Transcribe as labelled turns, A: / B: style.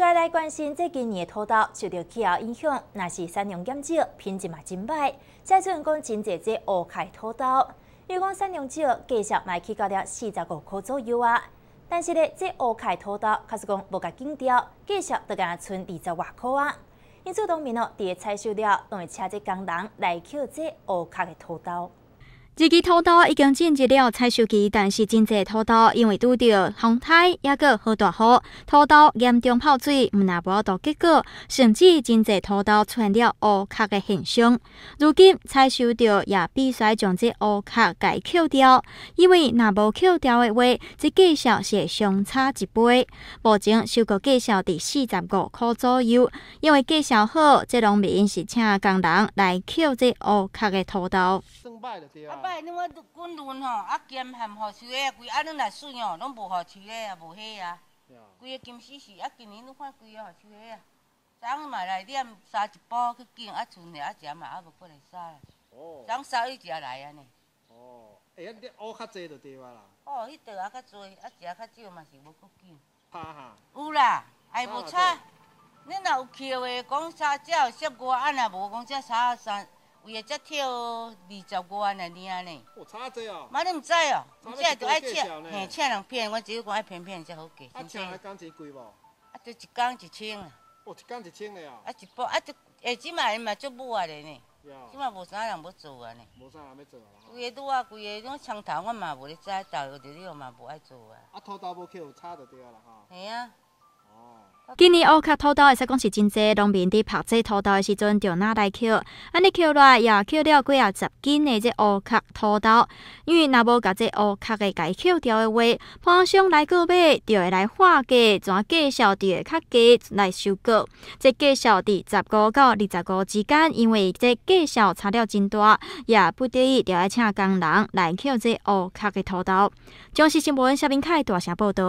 A: 再来关心，这几年的土豆受到气候影响，那是产量减少，品质嘛真歹。再阵讲真在即乌开土豆，如果产量少，价格卖起到了四十五块左右啊。但是咧，这乌开土豆可是讲无甲紧掉，价格都甲剩二十外块啊。因此，农民哦，伫个采收了，都会请这工人来捡这乌开的土豆。
B: 即支土豆已经进入了采收期，但是真济土豆因为拄到风台，也阁好大雨，土豆严重泡水，毋那无到结果，甚至真济土豆出现了乌壳的现象。如今采收到也必须将这乌壳改扣掉，因为那无扣掉的话，即计数是相差一倍。目前收购价格伫四十五块左右，因为计数好，即农民是请工人来扣这乌壳的土豆。
C: 啊卖，你看滚轮吼，啊金含何树个也贵，啊你来算哦，拢无何树个啊，无许啊，规个金丝树，啊今年你看规个何树个啊，昨嘛来点杀一包去捡，啊剩嘞啊食嘛啊无过来杀，昨少一只来安尼。哦，哎，你乌较济就对啦。哦，迄块啊较济，啊食较少嘛是无过捡。哈哈。有啦，哎无差。你若有捡话，讲杀鸟接果，啊若无讲只杀山。为个才跳二十个安尼啊呢？我差济哦，妈你毋知哦，毋知就爱请，嘿，请人骗，我只有讲爱骗骗才好过。啊，一天一工最贵无？啊，就一天一千。啊。哦，一天一千嘞啊？啊，一部啊，就下子嘛，嘛做无啊嘞呢？下子嘛无啥人要做啊呢。无啥人要做啦。规个拄啊，规个种枪头我嘛唔哩知道，有滴个嘛无爱做啊。啊，拖刀步客有差就对啦吼。系啊。
B: 今年乌克土豆会使讲是真济，农民在拍这土豆的时阵就拿来捡，安尼捡来也捡了几啊十斤的这乌克土豆，因为若无把这乌克的改捡掉的话，潘商来购买就会来化价，转介绍就会较低来收购，这介绍伫十五到二十五之间，因为这介绍差了真多，也不得已就要请工人来捡这乌克的土豆。江西新闻小明凯大声报道。